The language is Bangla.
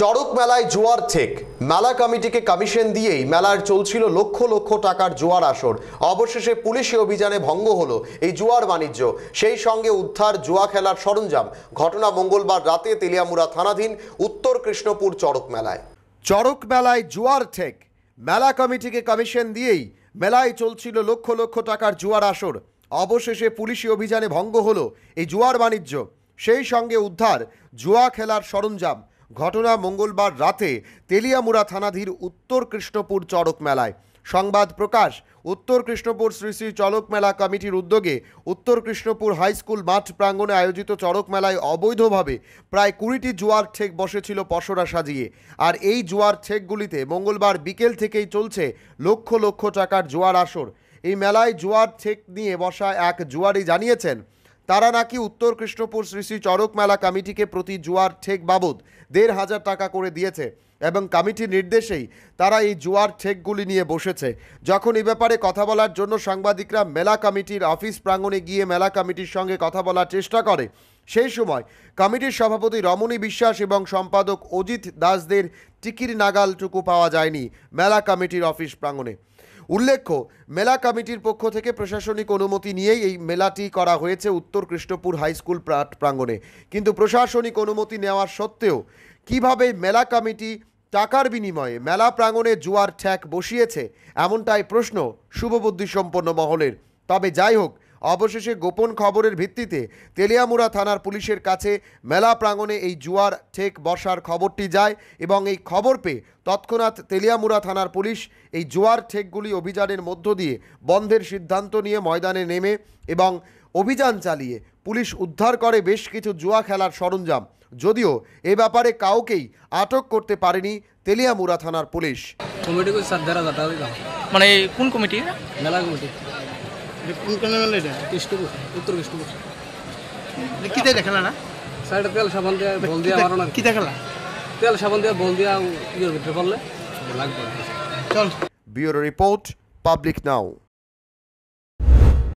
চড়ক মেলায় জোয়ার ঠেক মেলা কমিটিকে কমিশন দিয়েই মেলার চলছিল লক্ষ লক্ষ টাকার জোয়ার আসর অবশেষে পুলিশি অভিযানে ভঙ্গ হলো এই জুয়ার বাণিজ্য সেই সঙ্গে উদ্ধার জুয়া খেলার সরঞ্জাম ঘটনা মঙ্গলবার রাতে তেলিয়ামুড়া থানাধীন উত্তর কৃষ্ণপুর চড়ক মেলায় চড়ক মেলায় জুয়ার ঠেক মেলা কমিটিকে কমিশন দিয়েই মেলায় চলছিল লক্ষ লক্ষ টাকার জুয়ার আসর অবশেষে পুলিশি অভিযানে ভঙ্গ হলো এই জুয়ার বাণিজ্য সেই সঙ্গে উদ্ধার জুয়া খেলার সরঞ্জাম ঘটনা মঙ্গলবার রাতে তেলিয়ামুড়া থানাধীর উত্তর কৃষ্ণপুর চড়ক মেলায় সংবাদ প্রকাশ উত্তর কৃষ্ণপুর শ্রী শ্রী চড়ক মেলা কমিটির উদ্যোগে উত্তর কৃষ্ণপুর হাই স্কুল মাঠ প্রাঙ্গণে আয়োজিত চড়ক মেলায় অবৈধভাবে প্রায় কুড়িটি জুয়ার ঠেক বসেছিল পশরা সাজিয়ে আর এই জুয়ার ঠেকগুলিতে মঙ্গলবার বিকেল থেকেই চলছে লক্ষ লক্ষ টাকার জুয়ার আসর এই মেলায় জুয়ার ঠেক নিয়ে বসা এক জুয়ারি জানিয়েছেন তারা নাকি উত্তর কৃষ্ণপুর শ্রী শ্রী মেলা কমিটিকে প্রতি জুয়ার ঠেক বাবদ দেড় হাজার টাকা করে দিয়েছে এবং কমিটির নির্দেশেই তারা এই জুয়ার ঠেকগুলি নিয়ে বসেছে যখন এ ব্যাপারে কথা বলার জন্য সাংবাদিকরা মেলা কমিটির অফিস প্রাঙ্গণে গিয়ে মেলা কমিটির সঙ্গে কথা বলার চেষ্টা করে সেই সময় কমিটির সভাপতি রমণী বিশ্বাস এবং সম্পাদক অজিত দাসদের টিকির নাগালটুকু পাওয়া যায়নি মেলা কমিটির অফিস প্রাঙ্গণে উল্লেখ্য মেলা কমিটির পক্ষ থেকে প্রশাসনিক অনুমতি নিয়েই এই মেলাটি করা হয়েছে উত্তর কৃষ্ণপুর হাইস্কুল প্রাট প্রাঙ্গণে কিন্তু প্রশাসনিক অনুমতি নেওয়ার সত্ত্বেও কিভাবে মেলা কমিটি টাকার বিনিময়ে মেলা প্রাঙ্গণে জুয়ার ঠ্যাক বসিয়েছে এমনটাই প্রশ্ন শুভবুদ্ধি সম্পন্ন মহলের তবে যাই হোক অবশেষে গোপন খবরের ভিত্তিতে তেলিয়ামুড়া থানার পুলিশের কাছে মেলা প্রাঙ্গণে এই জুয়ার ঠেক বসার খবরটি যায় এবং এই খবর পেয়ে তৎক্ষণাৎ তেলিয়ামুড়া থানার পুলিশ এই জুয়ার ঠেকগুলি অভিযানের মধ্য দিয়ে বন্ধের সিদ্ধান্ত নিয়ে ময়দানে নেমে এবং অভিযান চালিয়ে পুলিশ উদ্ধার করে বেশ কিছু জুয়া খেলার সরঞ্জাম যদিও এ ব্যাপারে কাউকেই আটক করতে পারেনি তেলিয়ামুড়া থানার পুলিশ কমিটি মানে কোন কমিটি মেলা কমিটি কোন ক্যানেল এটা কৃষ্ণপুর না সাইডে তেল সাবান দিয়ে বল দিয়ে মারো কি খেলা তেল সাবান দিয়ে বল দিয়ে ইয়ের ভিতরে পড়লে লাগবে চল ব্যুরো রিপোর্ট পাবলিক নাও